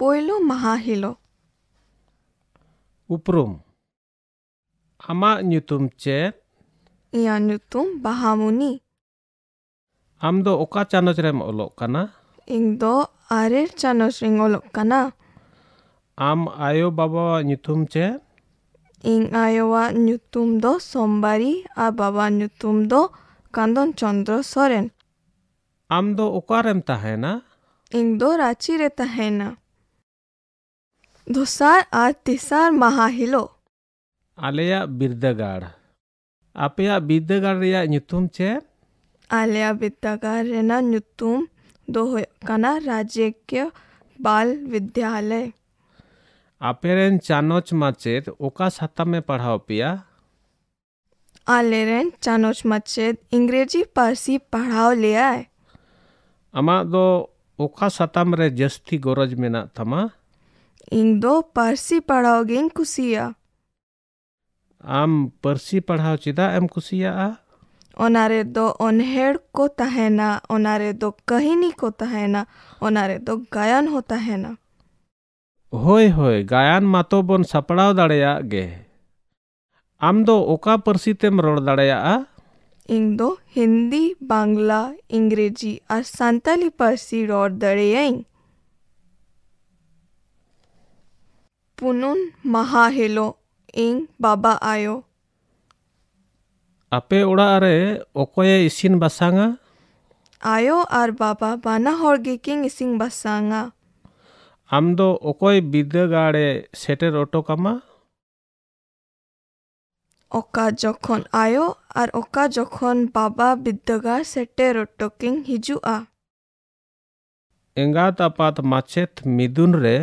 ᱯᱳᱭᱞᱳ ᱢᱟᱦᱟ ᱦᱤᱞᱳᱜ ᱩᱯᱨᱩᱢ ᱟᱢᱟᱜ ᱧᱩᱛᱩᱢ ᱪᱮᱫ ᱤᱧᱟᱹᱜ ᱧᱩᱛᱩᱢ ᱵᱟᱦᱟᱢᱩᱱᱤ ᱟᱢ ᱫᱚ ᱚᱠᱟ ᱪᱟᱱᱟᱪ ᱨᱮᱢ ᱚᱞᱚᱜ ᱠᱟᱱᱟ ᱤᱧ ᱫᱚ ᱟᱨᱮ ᱪᱟᱱᱟᱪ ᱨᱤᱧ ᱚᱞᱚᱜ ᱠᱟᱱᱟ ᱟᱢ ᱟᱭᱳ ᱵᱟᱵᱟᱣᱟᱜ ᱧᱩᱛᱩᱢ ᱪᱮᱫ ᱤᱧ ᱟᱭᱳᱣᱟᱜ ᱧᱩᱛᱩᱢ ᱫᱚ ᱥᱚᱢᱵᱟᱨᱤ ᱟᱨ ᱵᱟᱵᱟᱣᱟᱜ ᱧᱩᱛᱩᱢ ᱫᱚ ᱠᱟᱱᱫᱚᱱ ᱪᱚᱱᱫᱨᱚ ᱥᱚᱨᱮᱱ ᱟᱢ ᱫᱚ ᱚᱠᱟᱨᱮᱢ ᱛᱟᱦᱮᱱᱟ ᱤᱧ ᱫᱚ ᱨᱟᱸᱪᱤ ᱨᱮ ᱛᱟᱦᱮᱱᱟ ᱫᱚᱥᱟᱨ ᱟᱨ ᱛᱮᱥᱟᱨ ᱢᱟᱦᱟ ᱦᱤᱞᱳᱜ ᱟᱞᱮᱭᱟᱜ ᱵᱤᱨᱫᱟᱹᱜᱟᱲ ᱟᱯᱮᱭᱟᱜ ᱵᱤᱨᱫᱟᱹᱜᱟᱲ ᱨᱮᱭᱟᱜ ᱧᱩᱛᱩᱢ ᱪᱮᱫ ᱟᱞᱮᱭᱟᱜ ᱵᱤᱨᱫᱟᱹᱜᱟᱲ ᱨᱮᱱᱟᱜ ᱧᱩᱛᱩᱢ ᱫᱚ ᱦᱩᱭᱩᱜ ᱠᱟᱱᱟ ᱨᱟᱡᱚᱠᱤᱭᱚ ᱵᱟᱞ ᱵᱤᱫᱽᱫᱟᱞᱚᱭ ᱟᱯᱮᱨᱮᱱ ᱪᱟᱱᱚᱪ ᱢᱟᱪᱮᱫ ᱚᱠᱟ ᱥᱟᱛᱟᱢᱮ ᱯᱟᱲᱦᱟᱣ ᱯᱮᱭᱟ ᱟᱞᱮᱨᱮᱱ ᱪᱟᱱᱚᱪ ᱢᱟᱪᱮᱫ ᱤᱝᱨᱮᱡᱤ ᱯᱟᱹᱨᱥᱤ ᱯᱟᱲᱦᱟᱣ ᱞᱮᱭᱟᱭ ᱟᱢᱟᱜ ᱫᱚ ᱚᱠᱟ ᱥᱟᱛᱟᱢ ᱨᱮ ᱡᱟᱹᱥᱛᱤ ᱜᱚᱨᱚᱡᱽ ᱢᱮᱱᱟᱜ ᱛᱟᱢᱟ इंदो पर्सी पढ़ाओ गें कुसिया आम पर्सी पढ़ाओ चिदा एम कुसिया आ ओनारे दो ओनहेड को तहेना ओनारे दो कहीं को तहेना ओनारे दो गायन होता है ना होय होय गायन मातो बन सपड़ाओ दड़या गे आम दो ओका पर्सी तेम रोड दड़या आ इंग दो हिंदी बांग्ला इंग्रेजी और संताली पर्सी रोड दड़े ᱯᱩᱱᱩᱱ ᱢᱟᱦᱟ ᱦᱤᱞᱳᱜ ᱤᱧ ᱵᱟᱵᱟ ᱟᱭᱳ ᱟᱯᱮ ᱚᱲᱟᱜ ᱨᱮ ᱚᱠᱚᱭᱮ ᱤᱥᱤᱱ ᱵᱟᱥᱟᱝᱟ ᱟᱭᱳ ᱟᱨ ᱵᱟᱵᱟ ᱵᱟᱱᱟ ᱦᱚᱲ ᱜᱮᱠᱤᱱ ᱤᱥᱤᱱ ᱵᱟᱥᱟᱝᱟ ᱟᱢ ᱫᱚ ᱚᱠᱚᱭ ᱵᱤᱫᱽᱫᱟᱹᱜᱟᱲᱮ ᱥᱮᱴᱮᱨ ᱚᱴᱚ ᱠᱟᱢᱟ ᱚᱠᱟ ᱡᱚᱠᱷᱚᱱ ᱟᱭᱳ ᱟᱨ ᱚᱠᱟ ᱡᱚᱠᱷᱚᱱ ᱵᱟᱵᱟ ᱵᱤᱫᱽᱫᱟᱹᱜᱟᱲ ᱥᱮᱴᱮᱨ ᱚᱴᱚ ᱠᱤᱱ ᱦᱤᱡᱩᱜᱼᱟ ᱮᱸᱜᱟᱛ ᱟᱯᱟᱛ ᱢᱟᱪᱮᱫ ᱢᱤᱫᱩᱱ ᱨᱮ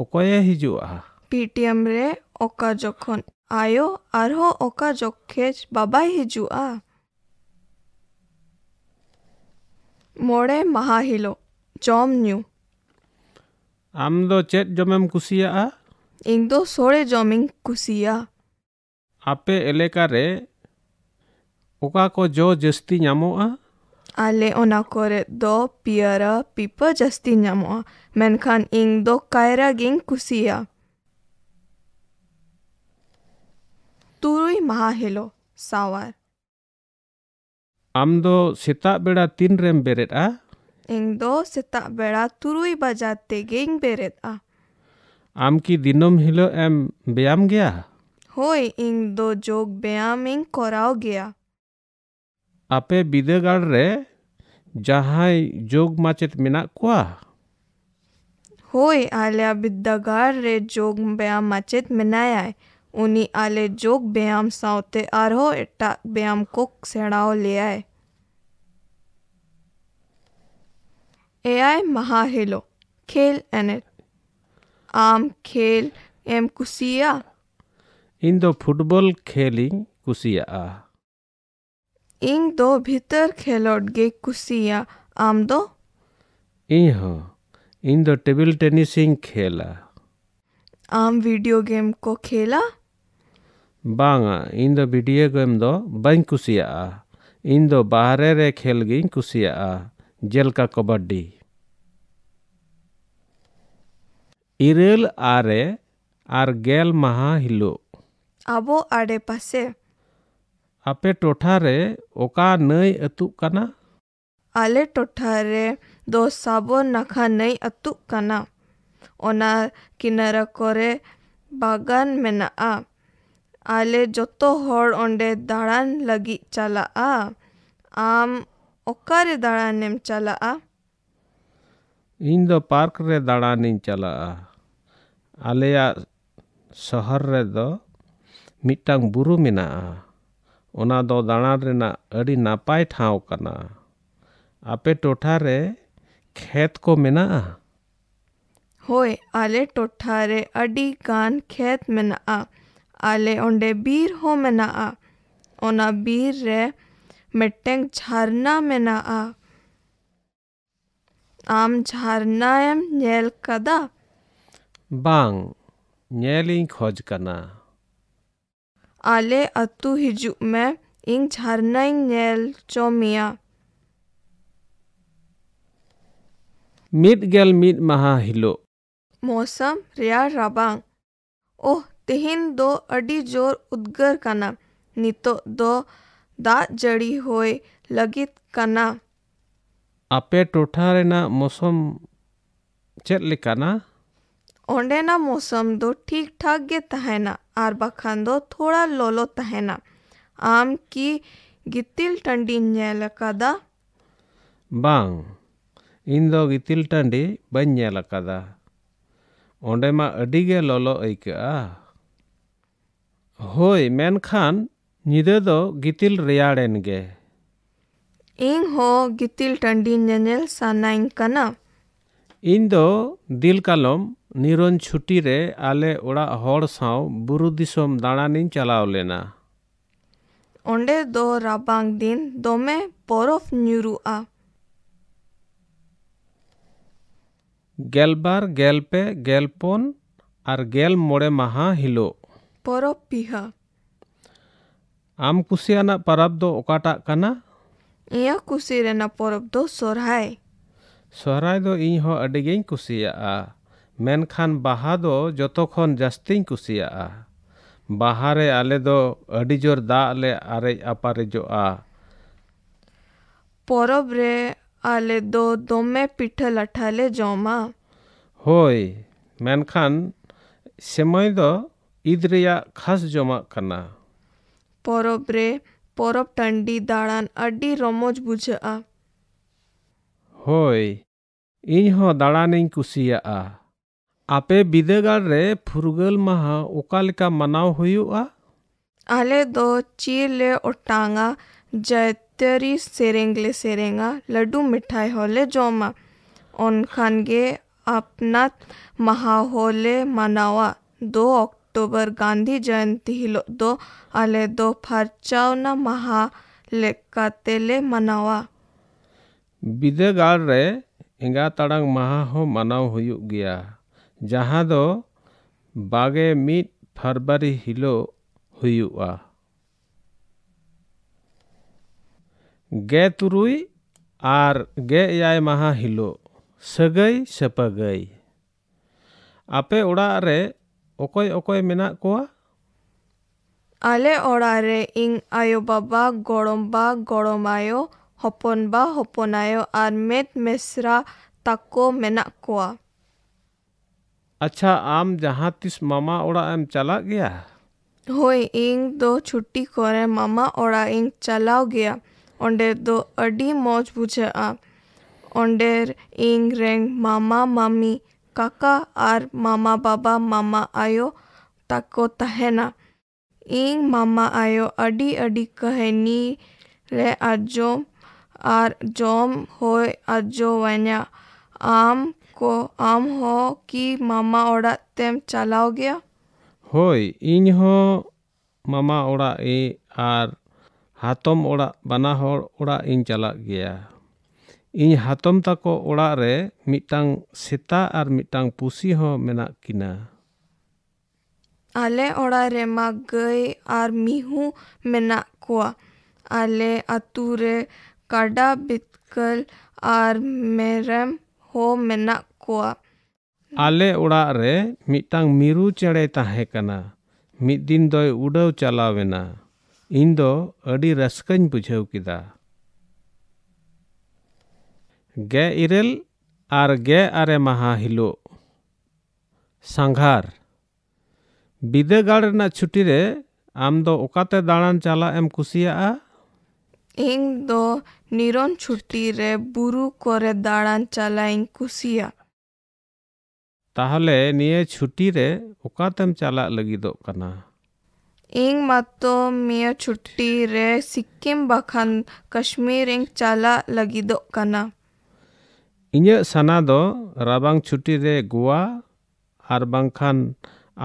ᱚᱠᱚᱭᱮ ᱦᱤᱡᱩᱜᱼᱟ ᱯᱤᱴᱤᱮᱢ ᱨᱮ ᱚᱠᱟ ᱡᱚᱠᱷᱚᱱ ᱟᱭᱳ ᱟᱨᱦᱚᱸ ᱚᱠᱟ ᱡᱚᱠᱷᱮᱡ ᱵᱟᱵᱟᱭ ᱦᱤᱡᱩᱜᱼᱟ ᱢᱚᱬᱮ ᱢᱟᱦᱟ ᱦᱤᱞᱳᱜ ᱡᱚᱢ ᱧᱩ ᱟᱢ ᱫᱚ ᱪᱮᱫ ᱡᱚᱢᱮᱢ ᱠᱩᱥᱤᱭᱟᱜᱼᱟ ᱤᱧ ᱫᱚ ᱥᱚᱲᱮ ᱡᱚᱢᱤᱧ ᱠᱩᱥᱤᱭᱟᱜᱼᱟ ᱟᱯᱮ ᱮᱞᱮᱠᱟ ᱨᱮ ᱚᱠᱟ ᱠᱚ ᱡᱚ ᱡᱟᱹᱥᱛᱤ ᱧᱟᱢᱚᱜᱼᱟ ᱟᱞᱮ ᱚᱱᱟ ᱠᱚᱨᱮᱫ ᱫᱚ ᱯᱤᱭᱟᱹᱨᱟ ᱯᱤᱯᱟᱹ ᱡᱟᱹᱥᱛᱤ ᱧᱟᱢᱚᱜᱼᱟ ᱢᱮᱱᱠᱷᱟᱱ ᱤᱧ ᱫᱚ ᱠᱟᱭᱨᱟ ᱜᱤᱧ ᱠᱩᱥᱤᱭᱟᱜᱼᱟ ᱛᱩᱨᱩᱭ ᱢᱟᱦᱟ ᱦᱤᱞᱳᱜ ᱥᱟᱶᱟᱨ ᱟᱢ ᱫᱚ ᱥᱮᱛᱟᱜ ᱵᱮᱲᱟ ᱛᱤᱱ ᱨᱮᱢ ᱵᱮᱨᱮᱫᱼᱟ ᱤᱧ ᱫᱚ ᱥᱮᱛᱟᱜ ᱵᱮᱲᱟ ᱛᱩᱨᱩᱭ ᱵᱟᱡᱟᱜ ᱛᱮᱜᱮᱧ ᱵᱮᱨᱮᱫᱼᱟ ᱟᱢ ᱠᱤ ᱫᱤᱱᱟᱹᱢ ᱦᱤᱞᱳᱜ ᱮᱢ ᱵᱮᱭᱟᱢ ᱜᱮᱭᱟ ᱦᱳᱭ ᱤᱧ ᱫᱚ ᱡᱳᱜᱽ ᱵᱮᱭᱟᱢᱤᱧ ᱠᱚᱨᱟᱣ ᱜᱮᱭᱟ आपे बिदगाड़ रे जहाँ जोग माचेत मिना कुआ होय आले बिदगार रे जोग ब्याम माचेत मिनाया उनी आले जोग ब्याम साउते आरो इट्टा ब्याम को सेड़ाओ ले आए ए आए महाहेलो खेल एनेट आम खेल एम कुसिया इन दो फुटबॉल खेली कुसिया आ इन दो भीतर खेलोड गे कुसिया आम दो इहो इन दो टेबल टेनिसिंग खेला आम वीडियो गेम को खेला बांगा इन दो वीडियो गेम दो बन कुसिया इन दो बाहर रे खेल गे कुसिया जेल का कबड्डी इरेल आरे आर गेल महा हिलो अबो आड़े पासे ᱟᱯᱮ ᱴᱚᱴᱷᱟᱨᱮ ᱚᱠᱟ ᱱᱟᱹᱭ ᱟᱹᱛᱩᱜ ᱠᱟᱱᱟ? ᱟᱞᱮ ᱴᱚᱴᱷᱟᱨᱮ ᱫᱚ ᱥᱟᱵᱚᱱ ᱱᱟᱠᱷᱟ ᱱᱟᱹᱭ ᱟᱹᱛᱩᱜ ᱠᱟᱱᱟ᱾ ᱚᱱᱟ ᱠᱤᱱᱟᱹᱨᱟ ᱠᱚᱨᱮ ᱵᱟᱜᱟᱱ ᱢᱮᱱᱟᱜᱼᱟ᱾ ᱟᱞᱮ ᱡᱚᱛᱚ ᱦᱚᱲ ᱚᱸᱰᱮ ᱫᱟᱬᱟᱱ ᱞᱟᱹᱜᱤᱫ ᱪᱟᱞᱟᱜᱼᱟ᱾ ᱟᱢ ᱚᱠᱟᱨᱮ ᱫᱟᱬᱟᱱᱮᱢ ᱪᱟᱞᱟᱜᱼᱟ? ᱤᱧ ᱫᱚ ᱯᱟᱨᱠ ᱨᱮ ᱫᱟᱬᱟᱱᱤᱧ ᱪᱟᱞᱟᱜᱼᱟ᱾ ᱟᱞᱮᱭᱟᱜ ᱥᱚᱦᱚᱨ ᱨᱮᱫᱚ ᱢᱤᱫᱴᱟᱝ ᱵᱩᱨᱩ ᱢᱮᱱᱟᱜᱼᱟ᱾ ओना दो दाणार रेना अडी नापाय ठाव कना आपे टोठा रे खेत को मेना होय आले टोठा रे अडी कान खेत मेना आ आले ओंडे बीर हो मेना आ ओना बीर रे मिट्टेंग झारना मेना आ आम झारना एम नेल कदा बांग नेलिंग खोज कना ale atu hijug me ing jarna चौमिया chomia. ᱢᱤᱫᱜᱮᱞ ᱢᱤᱫ महा हिलो मौसम रिया राबांग ओह तेहिन दो अड़ी जोर उद्गर कना नितो दो दा जड़ी होए लगित कना आपे टोठा रेना मौसम चेद लेकाना ᱚᱸᱰᱮᱱᱟᱜ ᱢᱳᱥᱚᱢ ᱫᱚ ᱴᱷᱤᱠ ᱴᱷᱟᱠ ᱜᱮ ᱛᱟᱦᱮᱱᱟ ᱟᱨ ᱵᱟᱠᱷᱟᱱ ᱫᱚ ᱛᱷᱚᱲᱟ ᱞᱚᱞᱚ ᱛᱟᱦᱮᱱᱟ ᱟᱢ ᱠᱤ ᱜᱤᱛᱤᱞ ᱴᱟᱺᱰᱤᱢ ᱧᱮᱞ ᱟᱠᱟᱫᱟ ᱵᱟᱝ ᱤᱧ ᱫᱚ ᱜᱤᱛᱤᱞ ᱴᱟᱺᱰᱤ ᱵᱟᱹᱧ ᱧᱮᱞ ᱟᱠᱟᱫᱟ ᱚᱸᱰᱮ ᱢᱟ ᱟᱹᱰᱤᱜᱮ ᱞᱚᱞᱚ ᱟᱹᱭᱠᱟᱹᱜᱼᱟ ᱦᱳᱭ ᱢᱮᱱᱠᱷᱟᱱ ᱧᱤᱫᱟᱹ ᱫᱚ ᱜᱤᱛᱤᱞ ᱨᱮᱭᱟᱲᱮᱱ ᱜᱮ ᱤᱧ ᱦᱚᱸ ᱜᱤᱛᱤᱞ ᱴᱟᱺᱰᱤ ᱧᱮᱧᱮᱞ ᱥᱟᱱᱟᱧ ᱠᱟᱱᱟ ᱤᱧ ᱫᱚ ᱫᱤᱞᱠᱟᱞᱚᱢ ᱱᱤᱨᱚᱱ ᱪᱷᱩᱴᱤ ᱨᱮ ᱟᱞᱮ ᱚᱲᱟᱜ ᱦᱚᱲ ᱥᱟᱶ ᱵᱩᱨᱩ ᱫᱤᱥᱚᱢ ᱫᱟᱬᱟᱱᱤᱧ ᱪᱟᱞᱟᱣ ᱞᱮᱱᱟ ᱚᱸᱰᱮ ᱫᱚ ᱨᱟᱵᱟᱝ ᱫᱤᱱ ᱫᱚᱢᱮ ᱵᱚᱨᱚᱯᱷ ᱧᱩᱨᱩᱜᱼᱟ ᱜᱮᱞᱵᱟᱨ ᱜᱮᱞᱯᱮ ᱜᱮᱞᱯᱚᱱ ᱟᱨ ᱜᱮᱞ ᱢᱚᱬᱮ ᱢᱟᱦᱟ ᱦᱤᱞᱳᱜ ᱯᱚᱨᱚᱵᱽ ᱯᱤᱦᱟ ᱟᱢ ᱠᱩᱥᱤᱭᱟᱱᱟᱜ ᱯᱚᱨᱚᱵᱽ ᱫᱚ ᱚᱠᱟᱴᱟᱜ ᱠᱟᱱᱟ ᱤᱧᱟᱹᱜ ᱠᱩᱥᱤ ᱨᱮᱱᱟᱜ ᱯᱚᱨᱚᱵᱽ ᱫᱚ ᱥᱚᱨᱦᱟᱭ ᱥᱚᱦᱨᱟᱭ ᱫᱚ ᱤᱧ ᱦᱚᱸ ᱟᱹᱰᱤᱜᱤᱧ ᱠᱩᱥᱤᱭᱟᱜᱼᱟ ᱢᱮᱱᱠᱷᱟᱱ ᱵᱟᱦᱟ ᱫᱚ ᱡᱚᱛᱚ ᱠᱷᱚᱱ ᱡᱟᱹᱥᱛᱤᱧ ᱠᱩᱥᱤᱭᱟᱜᱼᱟ ᱵᱟᱦᱟ ᱨᱮ ᱟᱞᱮ ᱫᱚ ᱟᱹᱰᱤ ᱡᱳᱨ ᱫᱟᱜ ᱞᱮ ᱟᱨᱮᱡ ᱟᱯᱟᱨᱮᱡᱚᱜᱼᱟ ᱯᱚᱨᱚᱵᱽ ᱨᱮ ᱟᱞᱮ ᱫᱚ ᱫᱚᱢᱮ ᱯᱤᱴᱷᱟᱹ ᱞᱟᱴᱷᱟ ᱞᱮ ᱡᱚᱢᱟ ᱦᱳᱭ ᱢᱮᱱᱠᱷᱟᱱ ᱥᱮᱢᱚᱭ ᱫᱚ ᱤᱫ ᱨᱮᱭᱟᱜ ᱠᱷᱟᱥ ᱡᱚᱢᱟᱜ ᱠᱟᱱᱟ ᱯᱚᱨᱚᱵᱽ ᱨᱮ ᱯᱚᱨᱚᱵᱽ ᱴᱟᱺᱰᱤ ᱫᱟᱬᱟᱱ ᱟᱹᱰᱤ ᱨᱚᱢᱚᱡᱽ ᱵᱩᱡᱷᱟᱹᱜᱼᱟ ᱦᱳᱭ ᱤᱧᱦᱚᱸ ᱫᱟᱬᱟᱱᱤᱧ ᱠᱩᱥᱤᱭᱟᱜᱼᱟ᱾ ᱟᱯᱮ ᱵᱤᱫᱟᱹᱜᱟᱲ ᱨᱮ ᱯᱷᱩᱨᱜᱟᱹᱞ ᱢᱟᱦᱟ ᱚᱠᱟᱞᱮᱠᱟ ᱢᱟᱱᱟᱣ ᱦᱩᱭᱩᱜᱼᱟ? ᱟᱞᱮ ᱫᱚ ᱪᱤᱨ ᱞᱮ ᱚᱴᱟᱝᱟ, ᱡᱟᱹᱛᱭᱟᱹᱨᱤ ᱥᱮᱨᱮᱧ ᱞᱮ ᱥᱮᱨᱮᱧᱟ, ᱞᱟᱹᱰᱩ ᱢᱤᱴᱷᱟᱭ ᱦᱚᱸᱞᱮ ᱡᱚᱢᱟ᱾ ᱚᱱᱠᱷᱟᱱ ᱜᱮ ᱟᱯᱱᱟᱛ ᱢᱟᱦᱟ ᱦᱚᱸᱞᱮ ᱢᱟᱱᱟᱣᱟ᱾ ᱫᱳ ᱚᱠᱴᱳᱵᱚᱨ ᱜᱟᱱᱫᱷᱤ ᱡᱚᱭᱚᱱᱛᱤ ᱦᱤᱞᱳᱜ ᱫᱚ ᱟᱞᱮ ᱫᱚ ᱯᱷᱟᱨᱪᱟᱣᱱᱟ ᱢᱟᱦᱟ ᱞᱮᱠᱟᱛᱮᱞᱮ ᱢᱟᱱᱟᱣᱟ᱾ बिदगाड़ रे एगा तड़ माहो मानव गया जहाँ दो बागे मीट फरवरी हिलो हुआ गे तुरुई आर गे याय माहा हिलो सगई सपगई आपे उड़ा रे ओकोय ओकोय मेना कोआ आले ओड़ा रे इंग आयो बाबा गोड़ोम बा hoponba hoponayo ar met mesra tako menakwa. अच्छा आम जहाँ तिस मामा ओड़ा एम चला गया होई इंग दो छुट्टी को मामा ओड़ा इंग चलाओ गया ओंडे दो अड़ी मौज बुझे आ ओंडेर इंग रेंग मामा मामी काका आर मामा बाबा मामा आयो तको तहना इंग मामा आयो अड़ी अड़ी कहनी रे आजो आर जोम हो अजो वन्या आम को आम हो कि मामा ओड़ा तेम चलाओ गया होय इन हो मामा ओड़ा ए आर हाथम ओड़ा बना हो ओड़ा इन चला गया इन हाथम तको ओड़ा रे मिटांग सेता आर मिटांग पुसी हो मेना किना आले ओड़ा रे मा गई आर मिहु मेना कुआ आले अतुरे ᱠᱟᱰᱟ,ᱵᱤᱛᱠᱟᱹᱞ ᱟᱨ ᱢᱮᱨᱚᱢ ᱦᱚᱸ ᱢᱮᱱᱟᱜ ᱠᱚᱣᱟ᱾ ᱟᱞᱮ ᱚᱲᱟᱜ ᱨᱮ ᱢᱤᱫᱴᱟᱝ ᱢᱤᱨᱩ ᱪᱮᱬᱮ ᱛᱟᱦᱮᱸ ᱠᱟᱱᱟ᱾ ᱢᱤᱫ ᱫᱤᱱ ᱫᱚᱭ ᱩᱰᱟᱹᱣ ᱪᱟᱞᱟᱣᱮᱱᱟ᱾ ᱤᱧ ᱫᱚ ᱟᱹᱰᱤ ᱨᱟᱹᱥᱠᱟᱹᱧ ᱵᱩᱡᱷᱟᱹᱣ ᱠᱮᱫᱟ᱾ ᱜᱮᱼᱤᱨᱟᱹᱞ ᱟᱨ ᱜᱮᱼᱟᱨᱮ ᱢᱟᱦᱟ ᱦᱤᱞᱳᱜ ᱥᱟᱸᱜᱷᱟᱨ᱾ ᱵᱤᱫᱟᱹᱜᱟᱲ ᱨᱮᱱᱟᱜ ᱪᱷᱩᱴᱤ ᱨᱮ ᱟᱢ ᱫᱚ ᱚᱠᱟᱛᱮ ᱫᱟᱬᱟᱱ ᱪᱟᱞᱟᱜ ᱮᱢ ᱠᱩᱥᱤᱭᱟᱜᱼᱟ? इंग दो निरन छुट्टी रे बुरु करे दाड़ान चालाइन कुसिया ताहले निये छुट्टी रे ओकातम चाला लगी दो कना इंग मातो मिया छुट्टी रे सिक्किम बखान कश्मीर इंग चाला लगी दो कना इंजे सना दो राबांग छुट्टी रे गुआ आर बांखान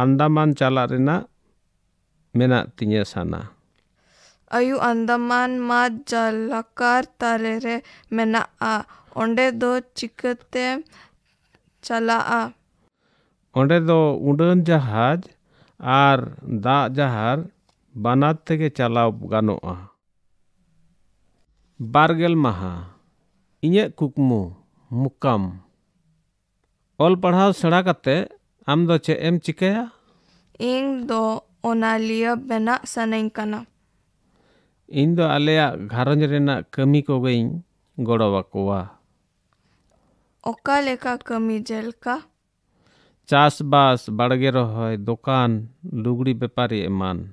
आंदामान चाला रेना मेना तिंजे सना ᱟᱭᱩ ᱟᱱᱫᱟᱢᱟᱱ ᱢᱟ ᱡᱟᱞᱟᱠᱟᱨ ᱛᱟᱞᱮ ᱨᱮ ᱢᱮᱱᱟᱜᱼᱟ ᱚᱸᱰᱮ ᱫᱚ ᱪᱤᱠᱟᱹᱛᱮᱢ ᱪᱟᱞᱟᱜᱼᱟ ᱚᱸᱰᱮ ᱫᱚ ᱩᱰᱟᱹᱱ ᱡᱟᱦᱟᱡᱽ ᱟᱨ ᱫᱟᱜ ᱡᱟᱦᱟᱡᱽ ᱵᱟᱱᱟᱨ ᱛᱮᱜᱮ ᱪᱟᱞᱟᱣ ᱜᱟᱱᱚᱜᱼᱟ ᱵᱟᱨᱜᱮᱞ ᱢᱟᱦᱟ ᱤᱧᱟᱹᱜ ᱠᱩᱠᱢᱩ ᱢᱩᱠᱟᱢ ᱚᱞ ᱯᱟᱲᱦᱟᱣ ᱥᱮᱬᱟ ᱠᱟᱛᱮ ᱟᱢ ᱫᱚ ᱪᱮᱫ ᱮᱢ ᱪᱤᱠᱟᱹᱭᱟ ᱤᱧ ᱫᱚ ᱚᱱᱟᱞᱤᱭᱟᱹ ᱵᱮᱱᱟᱜ ᱥᱟᱱᱟᱧ ᱠᱟᱱᱟ इन दो आलेया घरंज कमी को गई गोड़ा वाकोवा ओका लेका कमी जल का चास बास बड़गे दुकान लुगड़ी बेपारी एमान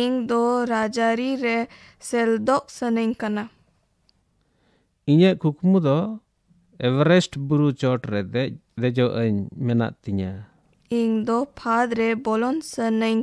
इंग दो राजारी रे सेल दो सनें कना इंजे कुकमु दो एवरेस्ट बुरु चोट रे दे दे जो अं दो फाद रे बोलन सनें